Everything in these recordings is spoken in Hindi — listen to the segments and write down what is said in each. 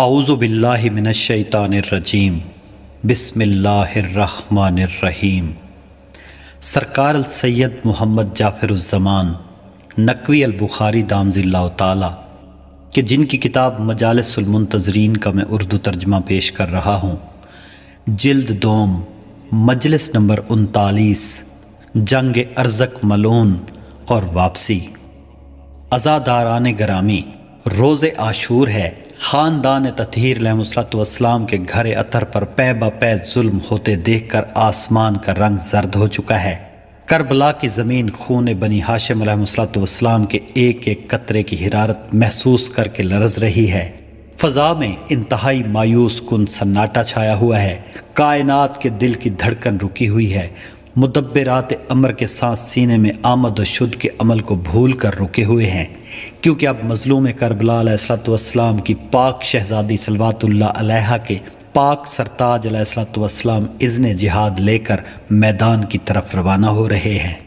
आउज़बिल्लिमिनशैतानरजीम बिसमीम सरकार सैयद मोहम्मद जाफ़िरज़मान नकवी अलबुखारी दामज़िल्ला ताला कि जिनकी किताब मजालसमतज़रीन का मैं उर्दू तर्जमा पेश कर रहा हूँ जल्द दोम मजलिस नंबर उनतालीस जंग अर्जक मलून और वापसी अज़ादारान गरामी रोज़ आशूर है ख़ानदान तथहर लहमसलाम के घर अतर पर पै बपै जुल्म होते देख कर आसमान का रंग जर्द हो चुका है करबला की ज़मीन खून बनी हाशम लहमसलाम के एक एक कतरे की हिरारत महसूस करके लरज रही है फ़जा में इंतहाई मायूस कन सन्नाटा छाया हुआ है कायनात के दिल की धड़कन रुकी हुई है मुदबरात अमर के साथ सीने में आमद और शुद्ध के अमल को भूल कर रुके हुए हैं क्योंकि अब मजलूम करबलाम की पाक शहजादी सलवातल्ला के पाक सरताज सलाम इज़न जिहाद लेकर मैदान की तरफ रवाना हो रहे हैं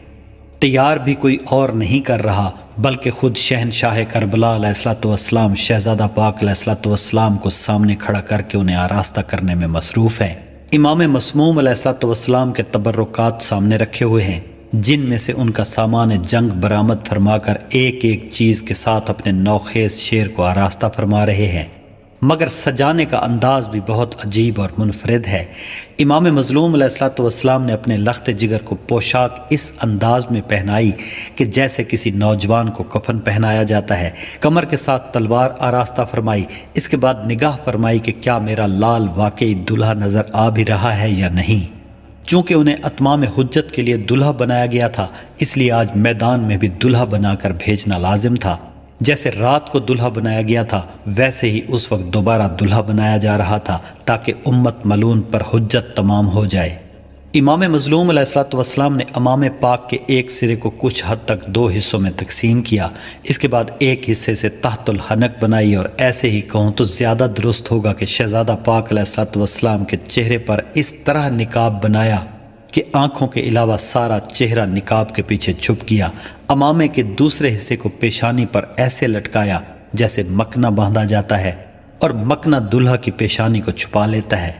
तैयार भी कोई और नहीं कर रहा बल्कि खुद शहनशाह करबलाम शहजादा पाक सलाम को सामने खड़ा करके उन्हें आरास्ता करने में मसरूफ़ हैं इमाम मसमूम अलैहिस्सलाम के तबर्रकात सामने रखे हुए हैं जिनमें से उनका सामान जंग बरामद फरमाकर एक एक चीज़ के साथ अपने नौखेज शेर को आरास्ता फरमा रहे हैं मगर सजाने का अंदाज भी बहुत अजीब और मुनफरद है इमाम मज़लूम सलाम ने अपने लख्त जिगर को पोशाक इस अंदाज में पहनाई कि जैसे किसी नौजवान को कफन पहनाया जाता है कमर के साथ तलवार आरास्ता फरमाई इसके बाद निगाह फरमाई कि क्या मेरा लाल वाकई दुल्हा नज़र आ भी रहा है या नहीं चूँकि उन्हें अतमाम हजत के लिए दुल्हा बनाया गया था इसलिए आज मैदान में भी दुल्हा बनाकर भेजना लाजिम था जैसे रात को दुल्हा बनाया गया था वैसे ही उस वक्त दोबारा दुल्हा बनाया जा रहा था ताकि उम्मत मलून पर हजत तमाम हो जाए इमाम मजलूम सलाम ने अमाम पाक के एक सिरे को कुछ हद तक दो हिस्सों में तकसीम किया इसके बाद एक हिस्से से तहतुल हनक बनाई और ऐसे ही कहूँ तो ज़्यादा दुरुस्त होगा कि शहज़ादा पाक सलाम के चेहरे पर इस तरह निकाब बनाया कि आंखों के अलावा सारा चेहरा निकाब के पीछे छुप गया अमामे के दूसरे हिस्से को पेशानी पर ऐसे लटकाया जैसे मकना बांधा जाता है और मकना दुल्हा की पेशानी को छुपा लेता है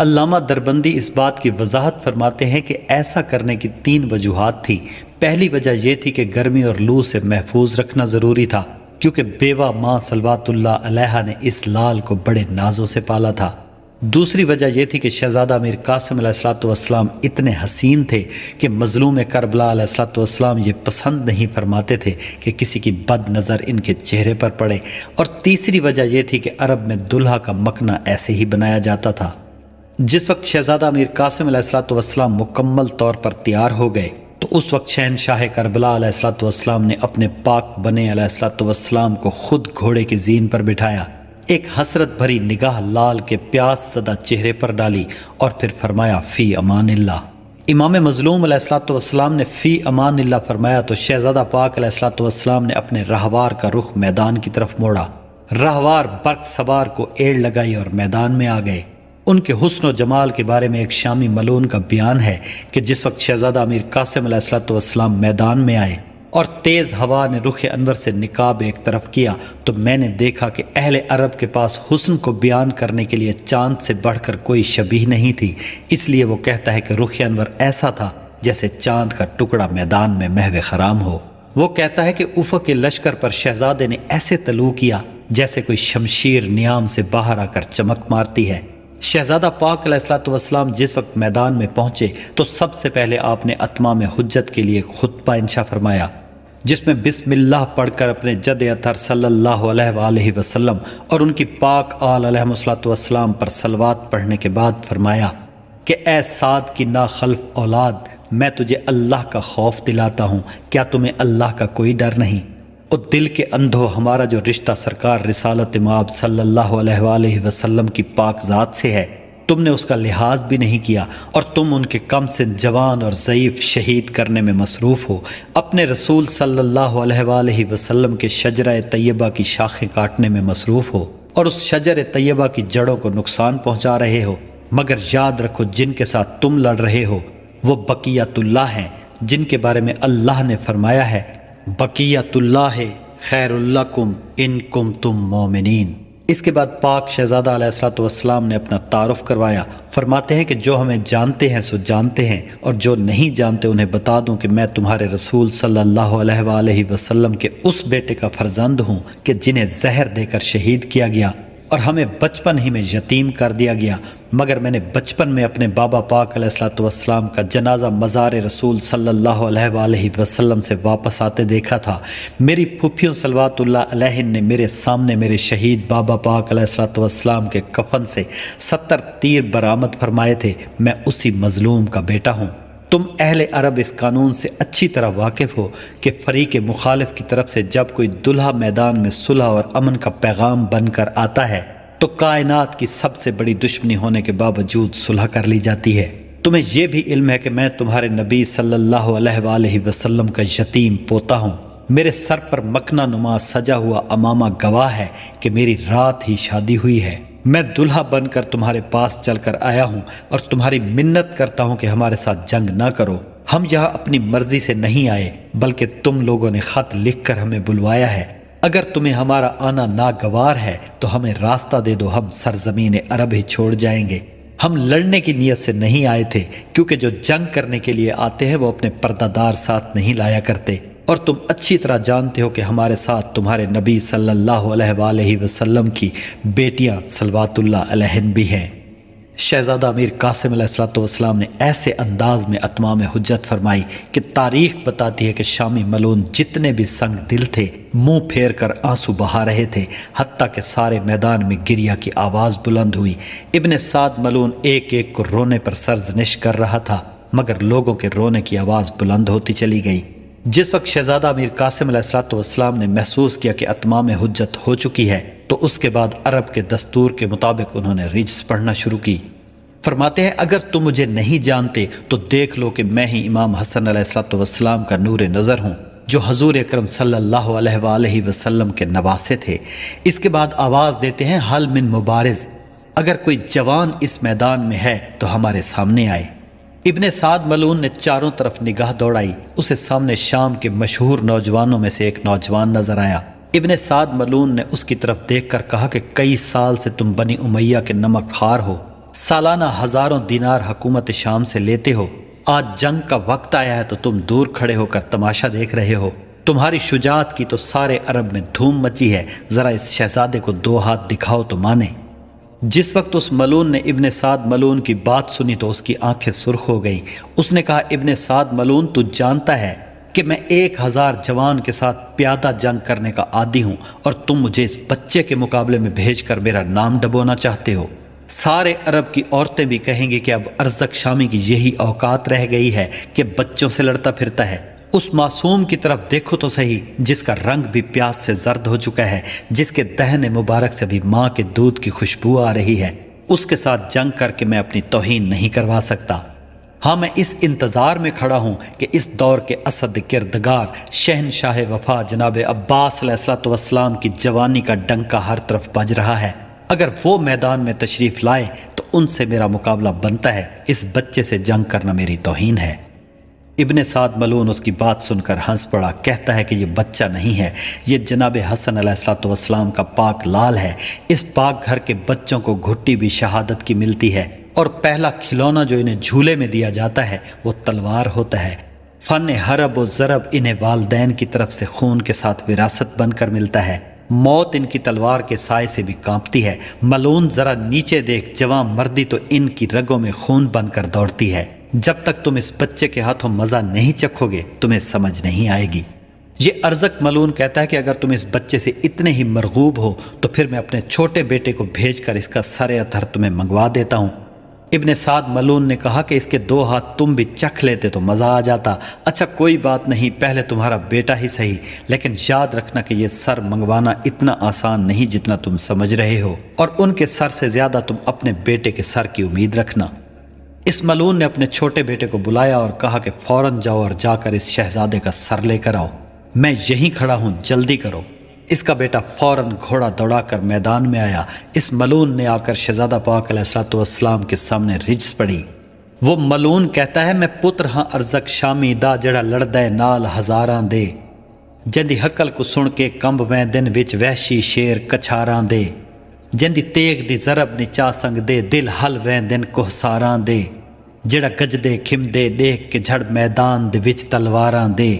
अल्लामा दरबंदी इस बात की वजाहत फरमाते हैं कि ऐसा करने की तीन वजूहत थी पहली वजह यह थी कि गर्मी और लू से महफूज रखना ज़रूरी था क्योंकि बेवा माँ सलवातुल्ला अलैहा ने इस लाल को बड़े नाजों से पाला था दूसरी वजह यह थी कि शहज़ादा मीर कासम सलाम इतने हसीन थे कि मज़लूम करबलासलाम ये पसंद नहीं फरमाते थे कि किसी की बद नज़र इनके चेहरे पर पड़े और तीसरी वजह यह थी कि अरब में दुल्हा का मकना ऐसे ही बनाया जाता था जिस वक्त शहज़ादा मीर कासम सलाम मुकम्मल तौर पर तैयार हो गए तो उस वक्त शहनशाह शाह करबलासलाम ने अपने पाक बने सलाम को ख़ुद घोड़े की जीन पर बिठाया एक हसरत भरी निगाह लाल के प्यास सदा चेहरे पर डाली और फिर फरमाया फ़ी अमान इमाम मजलूम असलातम ने फ़ी अमान फरमाया तो शहज़ादा पाक असलातम ने अपने रहवार का रुख मैदान की तरफ मोड़ा रहवार बर्क सवार को एड़ लगाई और मैदान में आ गए उनके हसन व जमाल के बारे में एक शामी मलून का बयान है कि जिस वक्त शहज़ादा अमीर कासिम असलातम मैदान में आए और तेज़ हवा ने रुख अनवर से निकाब एक तरफ किया तो मैंने देखा कि अहले अरब के पास हुसन को बयान करने के लिए चांद से बढ़कर कोई शबी नहीं थी इसलिए वो कहता है कि रुख अनवर ऐसा था जैसे चांद का टुकड़ा मैदान में महव खराम हो वो कहता है कि उफ़ के लश्कर पर शहजादे ने ऐसे तलू किया जैसे कोई शमशीर नियाम से बाहर आकर चमक मारती है शहजादा पाक सलाम जिस वक्त मैदान में पहुंचे तो सबसे पहले आपने अतमा में हजत के लिए खुतबा इंशा फरमाया जिसमें बिस्मिल्लाह पढ़कर अपने जद अतर सल्ला अलैहि वसल्लम और उनकी पाक आलतम पर सलवात पढ़ने के बाद फरमाया कि ए साद की नाखल्फ औलाद मैं तुझे अल्लाह का खौफ दिलाता हूँ क्या तुम्हें अल्लाह का कोई डर नहीं और दिल के अंधो हमारा जो रिश्ता सरकार रिसालत माब सल्ला वसलम की पाक ज़ात से है तुमने उसका लिहाज भी नहीं किया और तुम उनके कम से जवान और ज़यीफ़ शहीद करने में मसरूफ़ हो अपने रसूल सल्लल्लाहु अलैहि वसल्लम के शजरा तय्यबा की शाखें काटने में मसरूफ़ हो और उस शजर तैयबा की जड़ों को नुकसान पहुँचा रहे हो मगर याद रखो जिनके साथ तुम लड़ रहे हो वो बकियातुल्ला हैं जिनके बारे में अल्लाह ने फरमाया है बकियातुल्लाह है खैरुल्लाकुम इन कुम तुम मोमिन इसके बाद पाक शहजादा आलाम ने अपना तारफ़ करवाया फरमाते हैं कि जो हमें जानते हैं सो जानते हैं और जो नहीं जानते उन्हें बता दूं कि मैं तुम्हारे रसूल सल्लल्लाहु अलैहि वसल्लम के उस बेटे का फर्जंद हूं कि जिन्हें जहर देकर शहीद किया गया और हमें बचपन ही में यतीम कर दिया गया मगर मैंने बचपन में अपने बाबा पाक सलाम का जनाजा मज़ार रसूल सल्लल्लाहु अलैहि वसल्लम से वापस आते देखा था मेरी फूफियों सलवातुल्ला ने मेरे सामने मेरे शहीद बाबा पाक सलाम के कफन से सत्तर तीर बरामद फरमाए थे मैं उसी मज़लूम का बेटा हूँ तुम अहल अरब इस कानून से अच्छी तरह वाकिफ़ हो कि फरीक मुखालिफ की तरफ से जब कोई दुल्हा मैदान में सुलह और अमन का पैगाम बनकर आता है तो कायनात की सबसे बड़ी दुश्मनी होने के बावजूद सुलह कर ली जाती है तुम्हें यह भी इल्म है कि मैं तुम्हारे नबी सल्लल्लाहु अलैहि वसल्लम का यतीम पोता हूँ मेरे सर पर मकना नुमा सजा हुआ अमामा गवाह है कि मेरी रात ही शादी हुई है मैं दुल्हा बनकर तुम्हारे पास चलकर आया हूँ और तुम्हारी मिन्नत करता हूँ कि हमारे साथ जंग ना करो हम यहाँ अपनी मर्जी से नहीं आए बल्कि तुम लोगों ने ख़त लिखकर हमें बुलवाया है अगर तुम्हें हमारा आना नागवार है तो हमें रास्ता दे दो हम सरजमीन अरब ही छोड़ जाएंगे हम लड़ने की नीयत से नहीं आए थे क्योंकि जो जंग करने के लिए आते हैं वो अपने पर्दादार साथ नहीं लाया करते और तुम अच्छी तरह जानते हो कि हमारे साथ तुम्हारे नबी सल्लल्लाहु अलैहि वसल्लम की बेटियां सलवातुल्ला अलहन भी हैं शहज़ादा अमीर कासिम असलातम ने ऐसे अंदाज में अतमाम हजत फरमाई कि तारीख बताती है कि शामी मलून जितने भी संग दिल थे मुंह फेर कर आंसू बहा रहे थे हती के सारे मैदान में गिरिया की आवाज़ बुलंद हुई इबन साद मलून एक एक को रोने पर सरजनिश कर रहा था मगर लोगों के रोने की आवाज़ बुलंद होती चली गई जिस वक्त शहज़ादा अमीर कासिम असलातम ने महसूस किया कि अतमाम हजत हो चुकी है तो उसके बाद अरब के दस्तूर के मुताबिक उन्होंने रिज्स पढ़ना शुरू की फरमाते हैं अगर तुम मुझे नहीं जानते तो देख लो कि मैं ही इमाम हसन अलैहिस्सलाम का नूर नज़र हूँ जो हजूर अक्रम सल्लल्लाहु वसल्लम के नवासे थे इसके बाद आवाज़ देते हैं हल मिन मुबारज अगर कोई जवान इस मैदान में है तो हमारे सामने आए इब्ने साद मलून ने चारों तरफ निगाह दौड़ाई उसे सामने शाम के मशहूर नौजवानों में से एक नौजवान नज़र आया इब्ने साद मलून ने उसकी तरफ देख कर कहा कि कई साल से तुम बनी उमैया के नमक खार हो सालाना हज़ारों दिनार हकूमत शाम से लेते हो आज जंग का वक्त आया है तो तुम दूर खड़े होकर तमाशा देख रहे हो तुम्हारी शुजात की तो सारे अरब में धूम मची है ज़रा इस शहजादे को दो हाथ दिखाओ तो माने जिस वक्त उस मलून ने इबन साद मलून की बात सुनी तो उसकी आंखें सुर्ख हो गईं उसने कहा इबन साद मलून तू जानता है कि मैं एक हज़ार जवान के साथ प्यादा जंग करने का आदि हूँ और तुम मुझे इस बच्चे के मुकाबले में भेज कर मेरा नाम डबोना चाहते हो सारे अरब की औरतें भी कहेंगे कि अब अर्जक शामी की यही औकात रह गई है कि बच्चों से लड़ता फिरता है उस मासूम की तरफ देखो तो सही जिसका रंग भी प्यास से जर्द हो चुका है जिसके दहने मुबारक से भी माँ के दूध की खुशबू आ रही है उसके साथ जंग करके मैं अपनी तोहन नहीं करवा सकता हाँ मैं इस इंतज़ार में खड़ा हूँ कि इस दौर के असद किरदगार शहनशाह वफा जनाब अब्बास की जवानी का डंका हर तरफ बज रहा है अगर वो मैदान में तशरीफ़ लाए तो उनसे मेरा मुकाबला बनता है इस बच्चे से जंग करना मेरी तोहन है इबन साद मलून उसकी बात सुनकर हंस पड़ा कहता है कि यह बच्चा नहीं है ये जनाब हसन अलैहिस्सलाम का पाक लाल है इस पाक घर के बच्चों को घुट्टी भी शहादत की मिलती है और पहला खिलौना जो इन्हें झूले में दिया जाता है वो तलवार होता है फ़न हरब व ज़रब इन्हें वालदेन की तरफ से खून के साथ विरासत बनकर मिलता है मौत इनकी तलवार के साय से भी कांपती है मलून ज़रा नीचे देख जवान मर्दी तो इनकी रगों में खून बनकर दौड़ती है जब तक तुम इस बच्चे के हाथों मज़ा नहीं चखोगे तुम्हें समझ नहीं आएगी ये अर्जक मलून कहता है कि अगर तुम इस बच्चे से इतने ही मरगूब हो तो फिर मैं अपने छोटे बेटे को भेजकर इसका सारे अथर तुम्हें मंगवा देता हूँ इबन साद मलून ने कहा कि इसके दो हाथ तुम भी चख लेते तो मज़ा आ जाता अच्छा कोई बात नहीं पहले तुम्हारा बेटा ही सही लेकिन याद रखना कि यह सर मंगवाना इतना आसान नहीं जितना तुम समझ रहे हो और उनके सर से ज़्यादा तुम अपने बेटे के सर की उम्मीद रखना इस मलून ने अपने छोटे बेटे को बुलाया और कहा कि फ़ौरन जाओ और जाकर इस शहजादे का सर लेकर आओ मैं यहीं खड़ा हूँ जल्दी करो इसका बेटा फौरन घोड़ा दौड़ा कर मैदान में आया इस मलून ने आकर शहजादा पाक असलातम के सामने रिज पड़ी वो मलून कहता है मैं पुत्र हाँ अर्जक शामी दा जड़ा लड़द नाल हज़ारा दे जी हकल को सुन के कंब वै दिन विच वहशी शेर कछारा दे जी तेग दी जरब निचा संग दे दिल हल वै दिन कोहसारा दे जड़ा गजदे खिमदे देख के झड़ मैदान दे विच तलवारा दे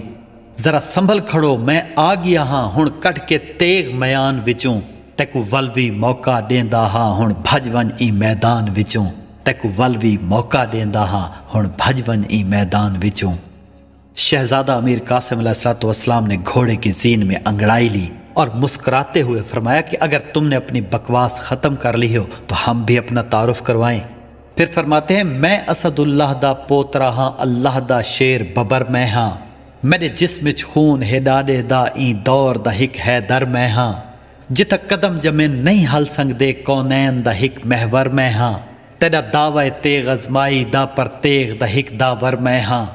જરા સંભલ ખડો મે આ ગયા હા હણ કટ કે તેગ મયાન وچوں તક વલવી મોકા દેંદા હા હણ ભજવન ઈ મેદાન وچوں તક વલવી મોકા દેંદા હા હણ ભજવન ઈ મેદાન وچوں شہઝાદા અમીર કાસિમ અલસલાતુ અલામ ને ઘોડે કે સીન મે અંગડાઈ લી ઓર મુસ્ક્રાતે હુએ ફરમાયા કે અગર તુમને અપની બકવાસ ખતમ કર લી હો તો હમ ભી અપના તારુફ કરવાએ ફિર ફરમાતે હે મે અસદુલ્લાહ દા પોતરા હા અલ્લાહ દા શેર બબર મે હા मेरे जिसम च खून है डाडे दा ई दौर दा हिक है दर मैं हाँ जिथ कदम जमे नहीं हल संगदे कौनैन दा हिक महवर मैं हाँ तेरा दावा तेग अजमाई दा पर तेग दा हिक दावर मैं हाँ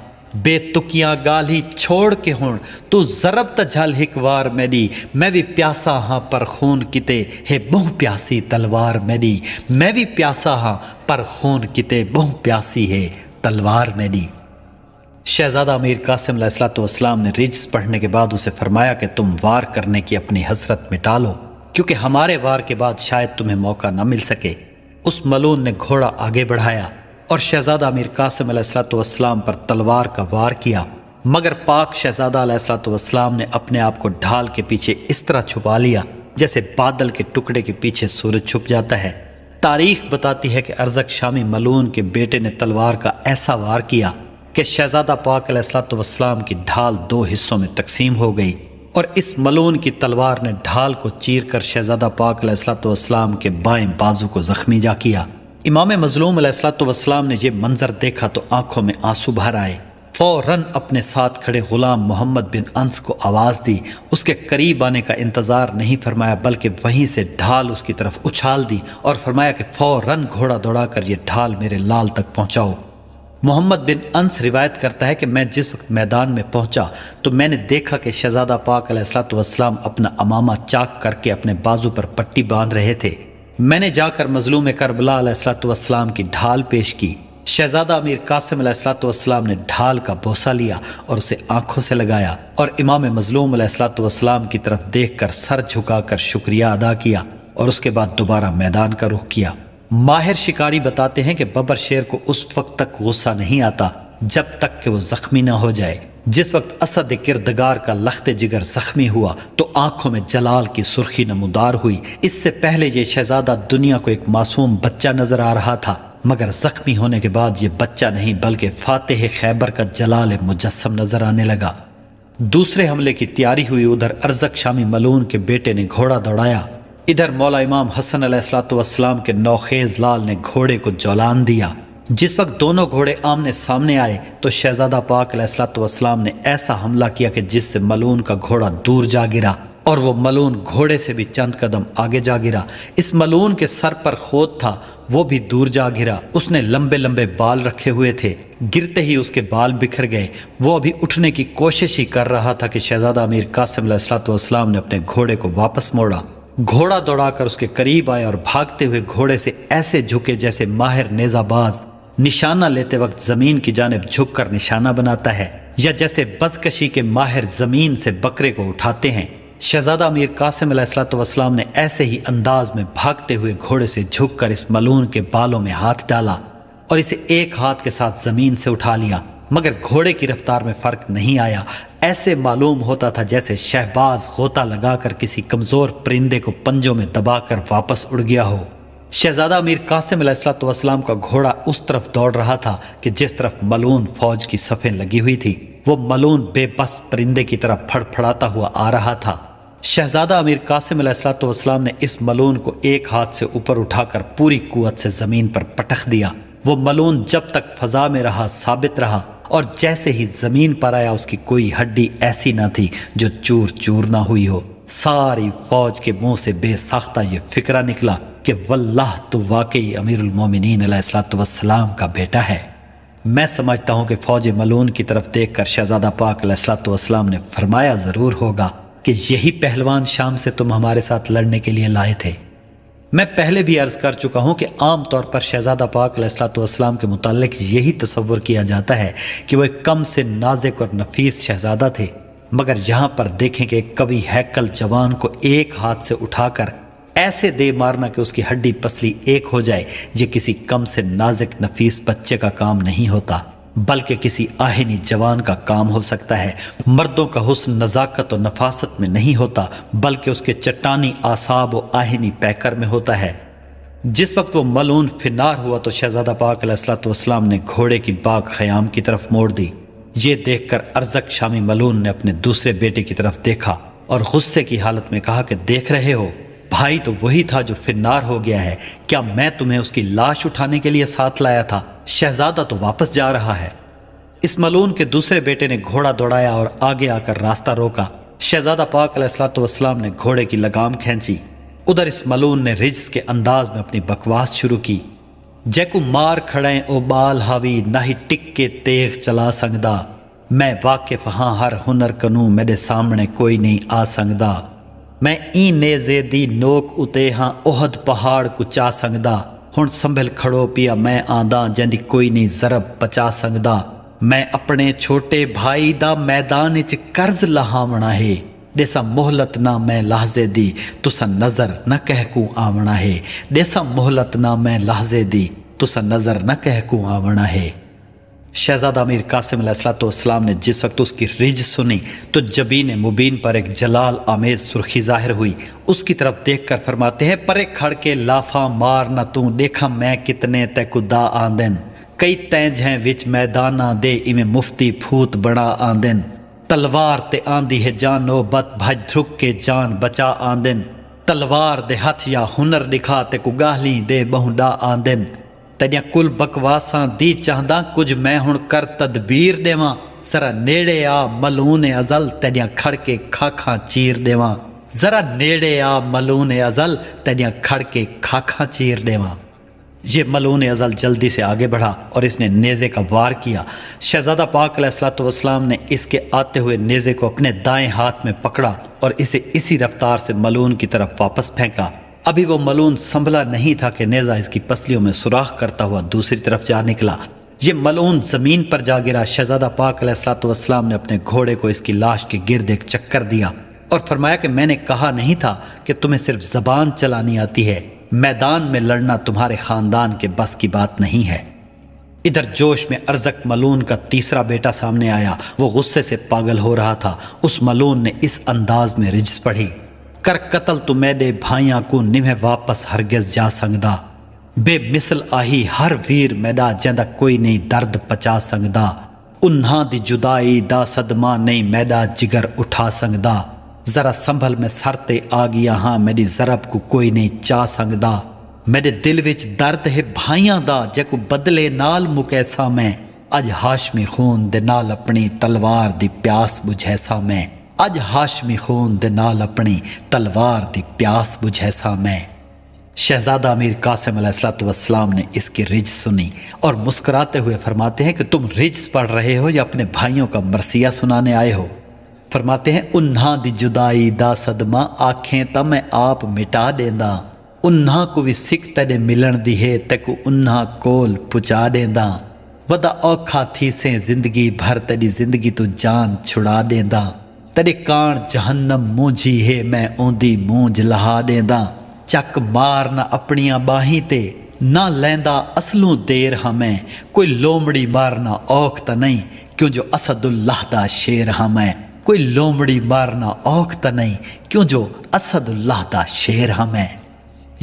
बेतुकियाँ गाल ही छोड़ के हूँ तू जरब त झल हिक वार मेरी मैं भी प्यासा हाँ पर खून किते हे बहु प्यासी तलवार मेरी मैं भी प्यासा हाँ पर खून किते बहु प्यासी है तलवार मेरी शहजादा अमीर कासिम असलातम ने रिज पढ़ने के बाद उसे फरमाया कि तुम वार करने की अपनी हसरत मिटा लो क्योंकि हमारे वार के बाद शायद तुम्हें मौका न मिल सके उस मलून ने घोड़ा आगे बढ़ाया और शहजादा अमीर कासिम असलातम पर तलवार का वार किया मगर पाक शहजादा असलातम ने अपने आप को ढाल के पीछे इस तरह छुपा लिया जैसे बादल के टुकड़े के पीछे सूरज छुप जाता है तारीख बताती है कि अर्जक शामी मलून के बेटे ने तलवार का ऐसा वार किया कि शहजादा पाक सलाम की ढाल दो हिस्सों में तकसीम हो गई और इस मलून की तलवार ने ढाल को चीर कर शहजादा पाक सलाम के बाएँ बाजू को ज़ख्मी जा किया इमाम मजलूम सलाम ने यह मंजर देखा तो आंखों में आंसू भर आए फ़ौरन अपने साथ खड़े ग़ुलाम मोहम्मद बिन अंस को आवाज़ दी उसके करीब आने का इंतज़ार नहीं फरमाया बल्कि वहीं से ढाल उसकी तरफ उछाल दी और फरमाया कि फ़ौरन घोड़ा दौड़ा कर ये ढाल मेरे लाल तक पहुँचाओ मोहम्मद बिन अंस रिवायत करता है कि मैं जिस वक्त मैदान में पहुंचा तो मैंने देखा कि शहजादा पाक अलैहिस्सलाम अपना अमामा चाक करके अपने बाजू पर पट्टी बांध रहे थे मैंने जाकर मजलूम करबला अलैहिस्सलाम की ढाल पेश की शहजादा अमीर कासिम अलैहिस्सलाम ने ढाल का बोसा लिया और उसे आंखों से लगाया और इमाम मजलूम अलैहिस्सलाम की तरफ कर सर कर शुक्रिया अदा किया और उसके बाद दोबारा मैदान का रुख किया माहिर शिकारी बताते हैं कि बबर शेर को उस वक्त तक गुस्सा नहीं आता जब तक कि वो जख्मी ना हो जाए जिस वक्त असद किरदगार का लख्त जिगर जख्मी हुआ तो आंखों में जलाल की सुर्खी नमदार हुई इससे पहले ये शहजादा दुनिया को एक मासूम बच्चा नजर आ रहा था मगर जख्मी होने के बाद ये बच्चा नहीं बल्कि फातेह खैबर का जलाल मुजस्म नजर आने लगा दूसरे हमले की तैयारी हुई उधर अर्जक शामी मलून के बेटे ने घोड़ा दौड़ाया इधर मौला इमाम हसन असलातम के नौखेज लाल ने घोड़े को जौलान दिया जिस वक्त दोनों घोड़े आमने सामने आए तो शहजादा पाक असलातम ने ऐसा हमला किया कि जिससे मलून का घोड़ा दूर जा गिरा और वो मलून घोड़े से भी चंद कदम आगे जा गिरा इस मलून के सर पर खोद था वो भी दूर जा गिरा उसने लंबे लंबे बाल रखे हुए थे गिरते ही उसके बाल बिखर गए वो अभी उठने की कोशिश ही कर रहा था कि शहजादा अमीर कासिम सलाम ने अपने घोड़े को वापस मोड़ा घोड़ा दौड़ाकर उसके करीब आए और भागते हुए घोड़े से ऐसे झुके जैसे माहिर नेजाबाज निशाना लेते वक्त ज़मीन की जानब झुक कर निशाना बनाता है या जैसे बसकशी के माहिर ज़मीन से बकरे को उठाते हैं शहजादा अमीर कासिम अलैहिस्सलाम ने ऐसे ही अंदाज में भागते हुए घोड़े से झुक कर इस मलून के बालों में हाथ डाला और इसे एक हाथ के साथ ज़मीन से उठा लिया मगर घोड़े की रफ्तार में फ़र्क नहीं आया ऐसे मालूम होता था जैसे शहबाज गोता लगाकर किसी कमज़ोर परिंदे को पंजों में दबाकर वापस उड़ गया हो शहजादा अमीर कासिम अलैहिस्सलाम का घोड़ा उस तरफ दौड़ रहा था कि जिस तरफ मलून फौज की सफ़ें लगी हुई थी वो मलून बेबस परिंदे की तरह फड़फड़ाता हुआ आ रहा था शहजादा अमीर कासिम अलैहिस्सलाम ने इस मलून को एक हाथ से ऊपर उठाकर पूरी कुत से ज़मीन पर पटख दिया वो मलून जब तक फजा में रहा साबित रहा और जैसे ही ज़मीन पर आया उसकी कोई हड्डी ऐसी न थी जो चूर चूर ना हुई हो सारी फौज के मुंह से बेसाख्ता ये फिक्रा निकला कि वल्लाह तो वाकई अमीरमिन सलाम का बेटा है मैं समझता हूँ कि फ़ौज मलून की तरफ देख कर शहजादा पाक सलाम ने फरमाया ज़रूर होगा कि यही पहलवान शाम से तुम हमारे साथ लड़ने के लिए लाए थे मैं पहले भी अर्ज़ कर चुका हूँ कि आम तौर पर शहज़ादा पाक असलातम के मुतालिक यही तस्वर किया जाता है कि वह कम से नाजिक और नफीस शहज़ादा थे मगर यहाँ पर देखें कि कवि हैकल जवान को एक हाथ से उठाकर ऐसे दे मारना कि उसकी हड्डी पसली एक हो जाए ये किसी कम से नाजिक नफीस बच्चे का काम नहीं होता बल्कि किसी आहनी जवान का काम हो सकता है मर्दों का हुस्न नज़ाकत और नफासत में नहीं होता बल्कि उसके चट्टानी आसाब व आहिनी पैकर में होता है जिस वक्त वो मलून फिनार हुआ तो शहजादा पाक सलाम ने घोड़े की बाग ख़याम की तरफ मोड़ दी ये देख कर अर्जक शामी मलून ने अपने दूसरे बेटे की तरफ देखा और गुस्से की हालत में कहा कि देख रहे हो भाई तो वही था जो फिनार हो गया है क्या मैं तुम्हें उसकी लाश उठाने के लिए साथ लाया था शहजादा तो वापस जा रहा है इस मलून के दूसरे बेटे ने घोड़ा दौड़ाया और आगे आकर रास्ता रोका शहजादा पाक असलातम ने घोड़े की लगाम खींची उधर इस मलून ने रिज के अंदाज में अपनी बकवास शुरू की जैकू मार खड़े ओ बाल हावी ना ही टिक के तेग चला संगदा मैं वाकिफ हाँ हर हुनर कनू मेरे सामने कोई नहीं आ संगदा मैं ई ने दी नोक उते हाँ ओहद पहाड़ कुचा संगदा ਹੁਣ ਸੰਭਲ ਖੜੋ ਪਿਆ ਮੈਂ ਆਂਦਾ ਜਿੰਦੀ ਕੋਈ ਨਹੀਂ ਜ਼ਰਬ ਪਚਾ ਸੰਗਦਾ ਮੈਂ ਆਪਣੇ ਛੋਟੇ ਭਾਈ ਦਾ ਮੈਦਾਨ ਵਿੱਚ ਕਰਜ਼ ਲਹਾਵਣਾ ਹੈ ਦੇਸਾ ਮੋਹਲਤ ਨਾ ਮੈਂ ਲਹਜ਼ੇ ਦੀ ਤੁਸਾਂ ਨਜ਼ਰ ਨਾ ਕਹਿ ਕੋ ਆਵਣਾ ਹੈ ਦੇਸਾ ਮੋਹਲਤ ਨਾ ਮੈਂ ਲਹਜ਼ੇ ਦੀ ਤੁਸਾਂ ਨਜ਼ਰ ਨਾ ਕਹਿ ਕੋ ਆਵਣਾ ਹੈ शहजादा अमीर कासिम असलातम ने जिस वक्त उसकी रिज सुनी तो जबीन मुबीन पर एक जलाल आमेज सुर्खी जाहिर हुई उसकी तरफ देख कर फरमाते हैं परे खड़ के लाफा मार न तू देखा मैं कितने तैकुदा आंदन कई तैज हैं विच मैदाना दे इवें मुफ्ती फूत बना आंदन तलवार ते आंदी है जानो बत भज धुक के जान बचा आंदन तलवार दे हथ या हुनर दिखा ते कु गाहली दे बहुडा आंदन तजा कुल बकवासा दी चाहदा कुछ मैं ਹੁਣ कर तदबीर देव ਜ਼ਰਾ नेड़े आ मलून अजल तजा खड़के खाखा चीर देव जरा नेड़े आ मलून अजल तजा खड़के खाखा चीर देव ये मलून अजल जल्दी से आगे बढ़ा और इसने नेज़े का वार किया शहजादा पाक सलाम ने इसके आते हुए नेज़े को अपने दाएं हाथ में पकड़ा और इसे इसी रफ्तार से मलून की तरफ वापस फेंका अभी वो मलून संभला नहीं था कि नेज़ा इसकी पसलियों में सुराख करता हुआ दूसरी तरफ जा निकला ये मलून ज़मीन पर जा गिरा शहजादा पाक सलाम ने अपने घोड़े को इसकी लाश के गिरद एक चक्कर दिया और फरमाया कि मैंने कहा नहीं था कि तुम्हें सिर्फ जबान चलानी आती है मैदान में लड़ना तुम्हारे ख़ानदान के बस की बात नहीं है इधर जोश में अर्जक मलून का तीसरा बेटा सामने आया वो गुस्से से पागल हो रहा था उस मलून ने इस अंदाज में रिज पढ़ी ਕਰ ਕਤਲ ਤੂੰ ਮੇਰੇ ਭਾਈਆਂ ਕੋ ਨਿਵੇਂ ਵਾਪਸ ਹਰਗਿਸ ਜਾ ਸੰਗਦਾ ਬੇਮਿਸਲ ਆਹੀ ਹਰ ਵੀਰ ਮੈਦਾ ਜਿੰਦਾ ਕੋਈ ਨਹੀਂ ਦਰਦ ਪਚਾ ਸੰਗਦਾ ਉਨ੍ਹਾਂ ਦੀ ਜੁਦਾਈ ਦਾ ਸਦਮਾ ਨਹੀਂ ਮੈਦਾ ਜਿਗਰ ਉਠਾ ਸੰਗਦਾ ਜ਼ਰਾ ਸੰਭਲ ਮੈਂ ਸਰ ਤੇ ਆ ਗਿਆ ਹਾਂ ਮੇਰੀ ਜ਼ਰਬ ਕੋ ਕੋਈ ਨਹੀਂ ਚਾ ਸੰਗਦਾ ਮੇਰੇ ਦਿਲ ਵਿੱਚ ਦਰਦ ਹੈ ਭਾਈਆਂ ਦਾ ਜੇ ਕੋ ਬਦਲੇ ਨਾਲ ਮੁਕੈਸਾ ਮੈਂ ਅਜ ਹਾਸ਼ਮੀ ਖੂਨ ਦੇ ਨਾਲ ਆਪਣੀ ਤਲਵਾਰ ਦੀ ਪਿਆਸ ਬੁਝੈਸਾ ਮੈਂ ਅੱਜ ਹਾਸ਼ਮੀ ਖੂਨ ਦੇ ਨਾਲ तलवार ਤਲਵਾਰ प्यास ਪਿਆਸ ਬੁਝੈਸਾ ਮੈਂ शहजादा अमीर कासिम सलाम ने इसकी रिज सुनी और मुस्कुराते हुए फरमाते हैं कि तुम रिज पढ़ रहे हो या अपने भाइयों का मरसिया सुनाने आए हो फरमाते हैं उन्हा दी जुदाई दा सदमा आखें तो मैं आप मिटा देंदा उन्हा को भी सिख तेरे मिलन दी है तक उन्हा कोल पुचा देंदा वदा औखा थी से जिंदगी भर तेरी जिंदगी तो जान छुड़ा देंदा ਤਰਿਕਾਣ ਜਹੰਨਮ ਮੂੰਝੀ ਹੈ ਮੈਂ ਉਹਦੀ ਮੂੰਝ ਲਹਾ ਦੇਂਦਾ ਚੱਕ ਮਾਰਨ ਆਪਣੀਆਂ ਬਾਹੀਂ ਤੇ ਨਾ ਲੈਂਦਾ ਅਸਲੋਂ ਦੇਰ ਹਮੈਂ ਕੋਈ ਲੋਮੜੀ ਮਾਰਨਾ ਔਖ ਤਾਂ ਨਹੀਂ क्यों जो असदुल्लाह दा शेर हमें कोई लोमड़ी मारना औख तो नहीं क्यों जो असदुल्लाह दा शेर हाँ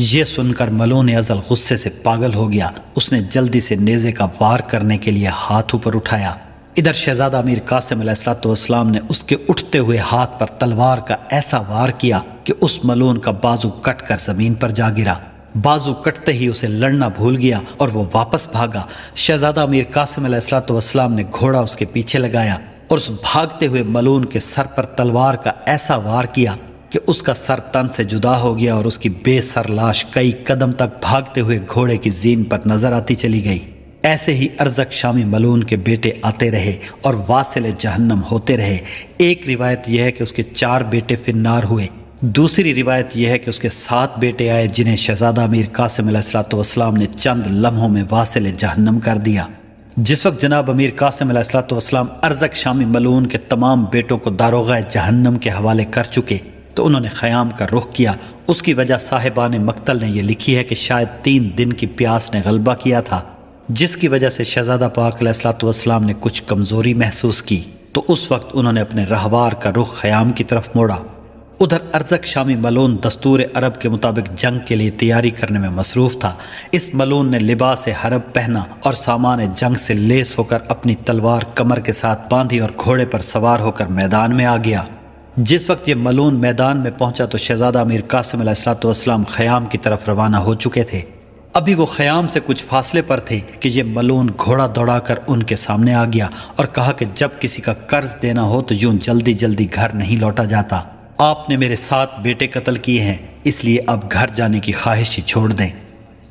ये सुनकर मलो ने अजल गुस्से से पागल हो गया उसने जल्दी से नेज़े का वार करने के लिए हाथ ऊपर उठाया इधर शहजादा अमीर कासिम अलैहिस्सलाम ने उसके उठते हुए हाथ पर तलवार का ऐसा वार किया कि उस मलून का बाजू कट कर ज़मीन पर जा गिरा बाजू कटते ही उसे लड़ना भूल गया और वो वापस भागा शहजादा अमीर कासिम अलैहिस्सलाम ने घोड़ा उसके पीछे लगाया और उस भागते हुए मलून के सर पर तलवार का ऐसा वार किया कि उसका सर तन से जुदा हो गया और उसकी बेसर लाश कई कदम तक भागते हुए घोड़े की जीन पर नज़र आती चली गई ऐसे ही अरजक शामी मलून के बेटे आते रहे और वासिल जहन्नम होते रहे एक रिवायत यह है कि उसके चार बेटे फिन्नार हुए दूसरी रिवायत यह है कि उसके सात बेटे आए जिन्हें शहजादा अमीर कासिम असलातम ने चंद लम्हों में वासिल जहन्नम कर दिया जिस वक्त जनाब अमीर कासिम सलाम अरजक शामी मलून के तमाम बेटों को दारोगा जहन्नम के हवाले कर चुके तो उन्होंने ख़याम का रुख किया उसकी वजह साहिबान मकतल ने यह लिखी है कि शायद तीन दिन की प्यास ने गलबा किया था जिसकी वजह से शहजादा पाक सलाम ने कुछ कमज़ोरी महसूस की तो उस वक्त उन्होंने अपने रहवार का रुख ख़याम की तरफ मोड़ा उधर अर्जक शामी मलून दस्तूर अरब के मुताबिक जंग के लिए तैयारी करने में मसरूफ़ था इस मलून ने लिबास हरब पहना और सामान जंग से लेस होकर अपनी तलवार कमर के साथ बांधी और घोड़े पर सवार होकर मैदान में आ गया जिस वक्त ये मलून मैदान में पहुंचा तो शहजादा अमीर कासम अलैहिस्सलाम ख़याम की तरफ रवाना हो चुके थे अभी वो ख़याम से कुछ फासले पर थे कि ये मलून घोड़ा दौड़ाकर उनके सामने आ गया और कहा कि जब किसी का कर्ज देना हो तो यूं जल्दी जल्दी घर नहीं लौटा जाता आपने मेरे साथ बेटे कत्ल किए हैं इसलिए अब घर जाने की ख्वाहिश ही छोड़ दें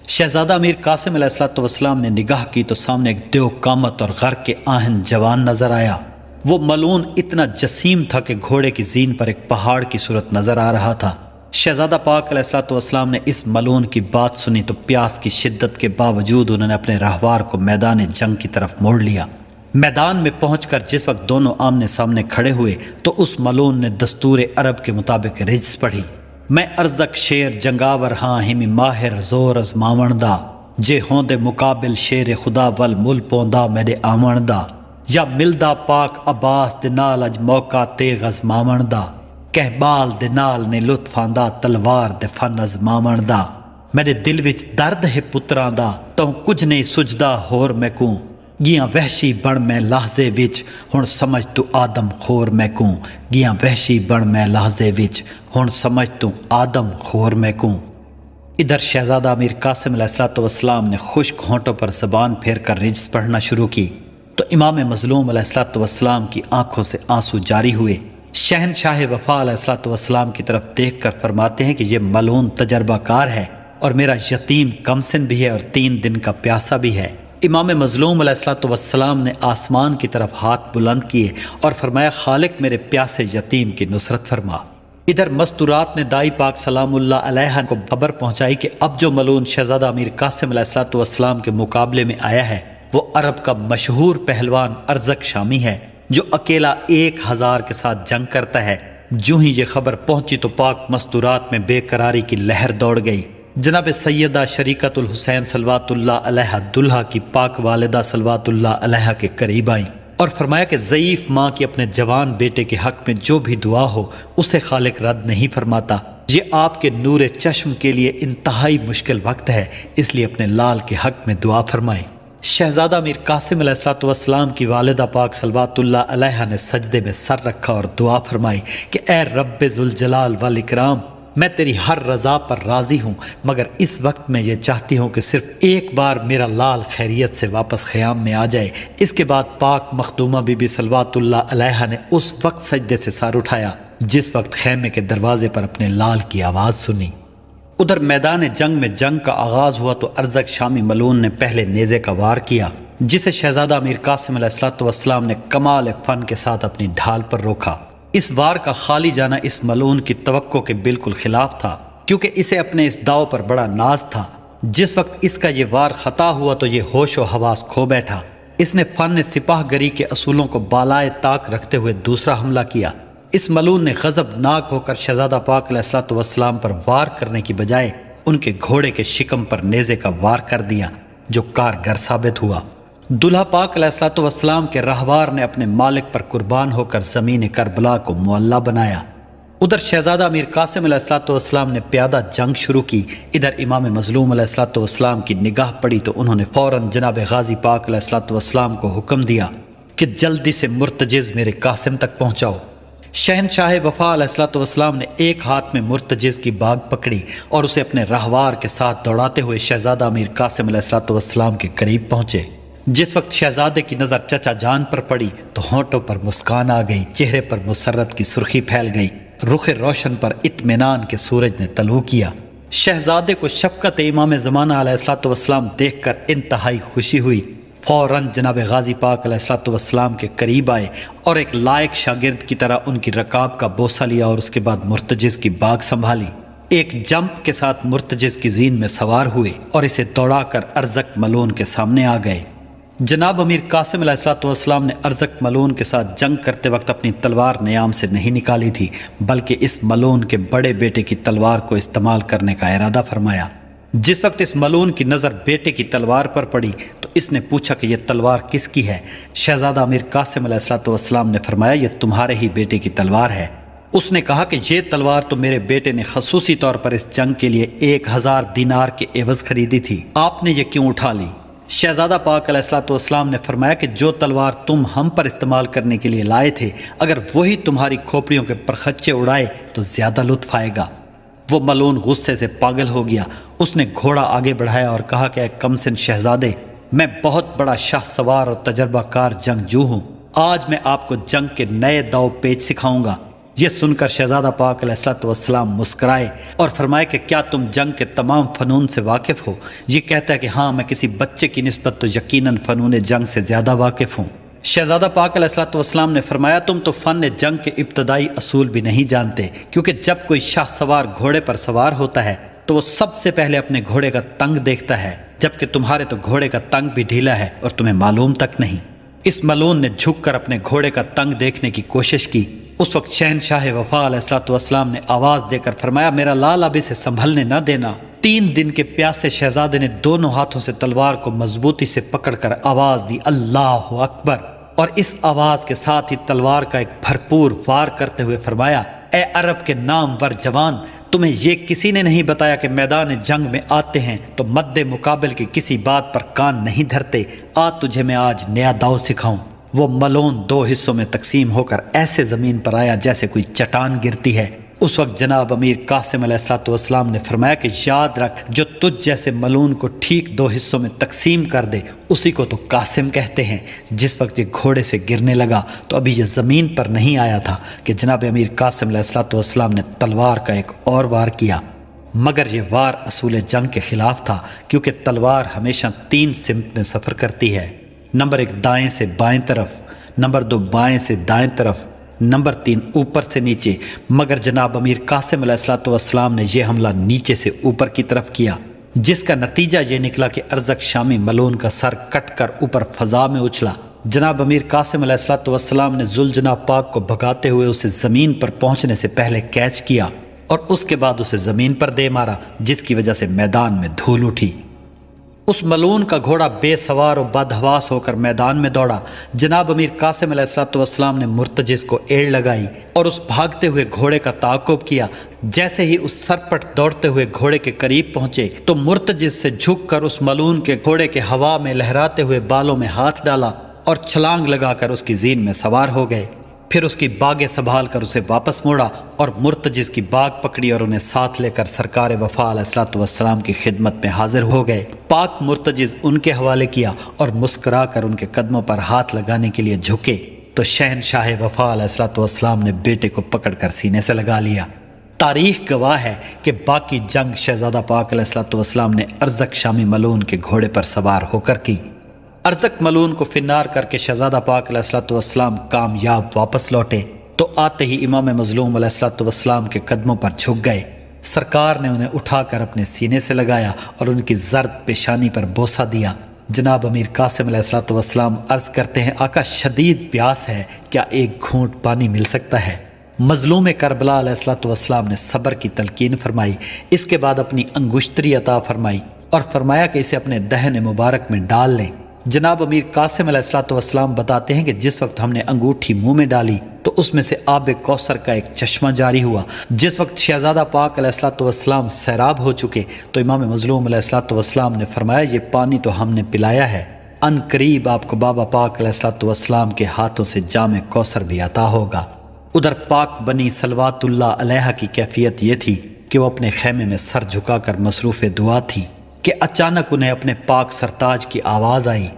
शहजादा अमीर कासिम अलैहिस्सलाम ने निगाह की तो सामने एक देव कामत और घर के आहन जवान नज़र आया वो मलून इतना जसीम था कि घोड़े की जीन पर एक पहाड़ की सूरत नज़र आ रहा था शहज़ादा पाक सलाम ने इस मलून की बात सुनी तो प्यास की शिद्दत के बावजूद उन्होंने अपने राहवार को मैदान जंग की तरफ मोड़ लिया मैदान में पहुँच कर जिस वक्त दोनों आमने सामने खड़े हुए तो उस मलून ने दस्तूर अरब के मुताबिक रिज पढ़ी मैं अर्जक शेर जंगावर हाँ हिमी माहिर जोर अजमावणदा जे होंदे मुकाबिल शेर खुदा वल मुल पौंदा मेरे आवणदा या मिलदा पाक अब्बास दिनाल अज मौका ते गजमावणदा कहबाल दे नाल ने लुत्फा दा तलवार दे फन अजमावण दा मेरे दिल विच दर्द है पुत्रां दा तो कुछ नहीं सुझदा होर मैकूँ गियाँ वहशी बण मैं लहजे विच हुण समझ तू आदम खोर मैकूँ गियाँ वहशी बण मैं लहजे विच हुण समझ तू आदम खोर मैकूँ इधर शहजादा अमीर कासिम अलैहिस्सलाम ने खुश्क होंठों पर जबान फेर कर रिज पढ़ना शुरू की तो इमाम मजलूम अलैहिस्सलाम की आंखों से आंसू जारी हुए शहनशाह वफ़ा की तरफ देख कर फरमाते हैं कि ये मलून तजर्बाकार है और मेरा यतीम कमसिन भी है और तीन दिन का प्यासा भी है इमाम मज़लूम वसलाम ने आसमान की तरफ हाथ बुलंद किए और फरमाया खालिक मेरे प्यासे यतीम की नुसरत फरमा इधर मस्तूरात ने दाई पाक सलामुल्ला अलैहा को खबर पहुंचाई कि अब जो मलून शहजादा अमीर कासिम वसलाम के मुकाबले में आया है वो अरब का मशहूर पहलवान अर्जक शामी है जो अकेला एक हज़ार के साथ जंग करता है जो ही ये खबर पहुंची तो पाक मस्तूरात में बेकरारी की लहर दौड़ गई जनाब सैदा शरीकतुल हुसैन सलवातुल्लाह दुल्हा की पाक वालदा सलवातुल्ला के करीब आई और फरमाया कि ज़यीफ़ माँ की अपने जवान बेटे के हक़ में जो भी दुआ हो उसे खालिक रद्द नहीं फरमाता ये आपके नूर चश्म के लिए इंतहाई मुश्किल वक्त है इसलिए अपने लाल के हक़ में दुआ फरमाएं शहजादा मीर कासिम सलाम की वालदा पाक सलवातुल्ला ने सजदे में सर रखा और दुआ फरमाई कि ए रब्बुलजलाल वाल इकराम मैं तेरी हर रज़ा पर राज़ी हूँ मगर इस वक्त मैं ये चाहती हूँ कि सिर्फ़ एक बार मेरा लाल खैरियत से वापस ख़याम में आ जाए इसके बाद पाक मखदूमा बीबी सलवातुल्ला अलैहा ने उस वक्त सजदे से सर उठाया जिस वक्त खैमे के दरवाज़े पर अपने लाल की आवाज़ सुनी उधर मैदान जंग में जंग का आगाज हुआ तो अर्जक शामी मलून ने पहले नेजे का वार किया जिसे शहजादा अमीर कासिम अलैहिस्सलाम ने कमाल फन के साथ अपनी ढाल पर रोका इस वार का खाली जाना इस मलून की तो के बिल्कुल खिलाफ था क्योंकि इसे अपने इस दाव पर बड़ा नाज था जिस वक्त इसका ये वार खता हुआ तो ये होश व हवास खो बैठा इसने फन ने सिपाह गरी के असूलों को बालाए ताक रखते हुए दूसरा हमला किया इस मलून ने गज़बनाक होकर शहजादा पाक असलातम पर वार करने की बजाय उनके घोड़े के शिकम पर नेज़े का वार कर दिया जो कारगर साबित हुआ दुल्हा पाक असलातम के रहवार ने अपने मालिक पर कुर्बान होकर ज़मीन करबला को मुल्ला बनाया उधर शहजादा अमीर कासिम असलातम ने प्यादा जंग शुरू की इधर इमाम मजलूम असलातम की निगाह पड़ी तो उन्होंने फ़ौर जनाब गाजी पाक असलातम को हुक्म दिया कि जल्दी से मुर्तज़ मेरे कासिम तक पहुँचाओ शहनशाह वफ़ा असलातम ने एक हाथ में मुर्तज़ की बाग पकड़ी और उसे अपने रहवार के साथ दौड़ाते हुए शहजादा अमीर कासिम असलातम के करीब पहुँचे जिस वक्त शहजादे की नज़र चचा जान पर पड़ी तो होंठों पर मुस्कान आ गई चेहरे पर मुसरत की सुर्खी फैल गई रुख रोशन पर इतमान के सूरज ने तलू किया शहजादे को शफकत इमाम ज़माना असलातम देख कर इंतहाई खुशी हुई फ़ौर जनाब गाजी पाक सलाम के करीब आए और एक लायक शागिर्द की तरह उनकी रकाब का बोसा लिया और उसके बाद मुर्तज़ की बाग संभाली एक जंप के साथ मुर्तज़ की जीन में सवार हुए और इसे दौड़ाकर अर्जक मलोन के सामने आ गए जनाब अमीर कासिम अलैहिस्सलाम ने अर्जक मलोन के साथ जंग करते वक्त अपनी तलवार नयाम से नहीं निकाली थी बल्कि इस मलोन के बड़े बेटे की तलवार को इस्तेमाल करने का इरादा फरमाया जिस वक्त इस मलून की नज़र बेटे की तलवार पर पड़ी तो इसने पूछा कि यह तलवार किसकी है शहजादा अमीर कासिम अलैहिस्सलाम ने फरमाया यह तुम्हारे ही बेटे की तलवार है उसने कहा कि यह तलवार तो मेरे बेटे ने खसूसी तौर पर इस जंग के लिए एक हज़ार दिनार के एवज़ खरीदी थी आपने यह क्यों उठा ली शहजादा पाक अलैहिस्सलाम ने फरमाया कि जो तलवार तुम हम पर इस्तेमाल करने के लिए लाए थे अगर वही तुम्हारी खोपड़ियों के परखच्चे उड़ाए तो ज़्यादा लुत्फ आएगा वो मलून गुस्से से पागल हो गया उसने घोड़ा आगे बढ़ाया और कहा कि कमसिन शहजादे मैं बहुत बड़ा शाह सवार और तजर्बाकार जंगजू हूँ आज मैं आपको जंग के नए दाव पेज सिखाऊंगा यह सुनकर शहजादा पाक असलाम मुस्कराए और फरमाए कि क्या तुम जंग के तमाम फ़नून से वाकिफ़ हो ये कहता है कि हाँ मैं किसी बच्चे की नस्बत तो यकीनन फ़नून जंग से ज़्यादा वाकिफ़ हूँ शहज़ादा पाक अलैहिस्सलाम ने फरमाया तुम तो फ़न जंग के इब्तदाई असूल भी नहीं जानते क्योंकि जब कोई शाह सवार घोड़े पर सवार होता है तो वो सबसे पहले अपने घोड़े का तंग देखता है जबकि तुम्हारे तो घोड़े का तंग भी ढीला है और तुम्हें मालूम तक नहीं इस मलून ने झुककर अपने घोड़े का तंग देखने की कोशिश की उस वक्त शहनशाह वफ़ातम ने आवाज़ देकर फरमाया मेरा लाल अब इसे संभलने न देना तीन दिन के प्यासे शहजादे ने दोनों हाथों से तलवार को मजबूती से पकड़कर आवाज़ दी अल्लाह अकबर और इस आवाज़ के साथ ही तलवार का एक भरपूर वार करते हुए फरमाया ए अरब के नाम वर जवान तुम्हें ये किसी ने नहीं बताया कि मैदान जंग में आते हैं तो मद्दे मुकाबल की किसी बात पर कान नहीं धरते आ तुझे मैं आज नया दाव सिखाऊं वो मलोन दो हिस्सों में तकसीम होकर ऐसे ज़मीन पर आया जैसे कोई चटान गिरती है उस वक्त जनाब अमीर कासिम असलातम ने फरमाया कि याद रख जो तुझ जैसे मलून को ठीक दो हिस्सों में तकसीम कर दे उसी को तो कासिम कहते हैं जिस वक्त ये घोड़े से गिरने लगा तो अभी ये ज़मीन पर नहीं आया था कि जनाब अमीर कासिम असलातम ने तलवार का एक और वार किया मगर ये वार असूल जंग के ख़िलाफ़ था क्योंकि तलवार हमेशा तीन सिमत में सफ़र करती है नंबर एक दाएँ से बाएँ तरफ नंबर दो बाएँ से दाएँ तरफ नंबर तीन ऊपर से नीचे मगर जनाब अमीर कासिम सलाम ने यह हमला नीचे से ऊपर की तरफ किया जिसका नतीजा ये निकला कि अर्जक शामी मलोन का सर कट कर ऊपर फजा में उछला जनाब अमीर कासिम सलाम ने जुलजना पाक को भगाते हुए उसे ज़मीन पर पहुंचने से पहले कैच किया और उसके बाद उसे ज़मीन पर दे मारा जिसकी वजह से मैदान में धूल उठी उस मलून का घोड़ा बेसवार और बदहवास होकर मैदान में दौड़ा जनाब अमीर कासिम अलैहिस्सलाम ने मुर्तजिस को एड़ लगाई और उस भागते हुए घोड़े का ताकुब किया जैसे ही उस सरपट दौड़ते हुए घोड़े के करीब पहुंचे तो मुर्तजिस से झुककर उस मलून के घोड़े के हवा में लहराते हुए बालों में हाथ डाला और छलांग लगाकर उसकी जीन में सवार हो गए फिर उसकी बागें संभाल कर उसे वापस मोड़ा और मुर्त की बाग पकड़ी और उन्हें साथ लेकर सरकार वफ़ातम की खिदमत में हाजिर हो गए पाक मुर्तजिस उनके हवाले किया और मुस्करा कर उनके कदमों पर हाथ लगाने के लिए झुके तो शहन शाह वफ़ातम ने बेटे को पकड़ कर सीने से लगा लिया तारीख गवाह है कि बाकी जंग शहजादा पाक ने अरजक शामी मलून के घोड़े पर सवार होकर की अर्जक मलून को फिनार करके शहजादा पाक अलैहिस्सलाम कामयाब वापस लौटे तो आते ही इमाम मजलूम असलातम के कदमों पर झुक गए सरकार ने उन्हें उठाकर अपने सीने से लगाया और उनकी जर्द पेशानी पर बोसा दिया जनाब अमीर कासिम असलातम अर्ज़ करते हैं आका शदीद प्यास है क्या एक घूट पानी मिल सकता है मजलूम करबला ने सबर की तलकीन फरमाई इसके बाद अपनी अंगुश्तरी अता फरमाई और फरमाया कि इसे अपने दहन मुबारक में डाल लें जनाब अमीर कासिम सलाम बताते हैं कि जिस वक्त हमने अंगूठी मुंह में डाली तो उसमें से आब कौसर का एक चश्मा जारी हुआ जिस वक्त शहजादा पाक सलाम सैराब हो चुके तो इमाम मजलूम सलाम ने फरमाया ये पानी तो हमने पिलाया है अन करीब आपको बाबा पाक सलाम के हाथों से जाम कौसर भी आता होगा उधर पाक बनी सलवातुल्ला की कैफियत ये थी कि वो अपने खेमे में सर झुकाकर मसरूफ़ दुआ थी कि अचानक उन्हें अपने पाक सरताज की आवाज़ आई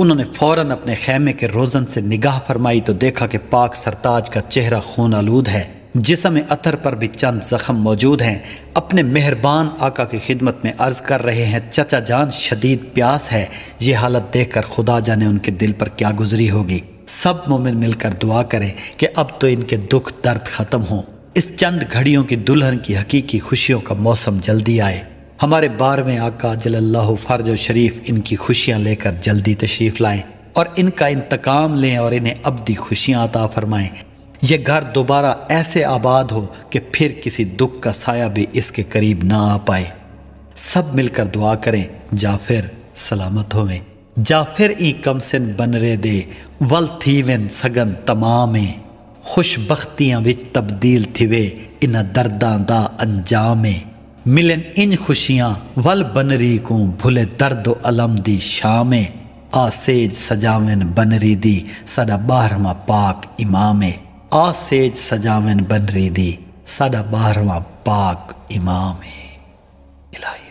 उन्होंने फौरन अपने खेमे के रोज़न से निगाह फरमाई तो देखा कि पाक सरताज का चेहरा खून आलूद है जिसमें अतर पर भी चंद जख्म मौजूद हैं अपने मेहरबान आका की खिदमत में अर्ज़ कर रहे हैं चचा जान शदीद प्यास है ये हालत देख कर खुदा जाने उनके दिल पर क्या गुजरी होगी सब मोमिन मिलकर दुआ करें कि अब तो इनके दुख दर्द ख़त्म हों इस चंद घड़ियों की दुल्हन की हकीकी खुशियों का मौसम जल्दी आए हमारे बार में आका जल्लाह फर्ज शरीफ इनकी खुशियाँ लेकर जल्दी तशरीफ़ लाएँ और इनका इंतकाम लें और इन्हें अब दी खुशियाँ अता फरमाएँ यह घर दोबारा ऐसे आबाद हो कि फिर किसी दुख का साया भी इसके करीब ना आ पाए सब मिलकर दुआ करें फिर सलामत होवें फिर ई कमसिन बनरे दे वल थीवन सगन तमामे खुशबख्तियाँ बिच तब्दील थिवे इन दर्दा दा अंजामे मिलन इन खुशियाँ वल बनरी को भुले दर्द अलम दी शामे आसेज सजावन बनरी दी सदा बारवा पाक इमामे आसेज सजावन बनरी दी सदा बारवा पाक इमामे इलाही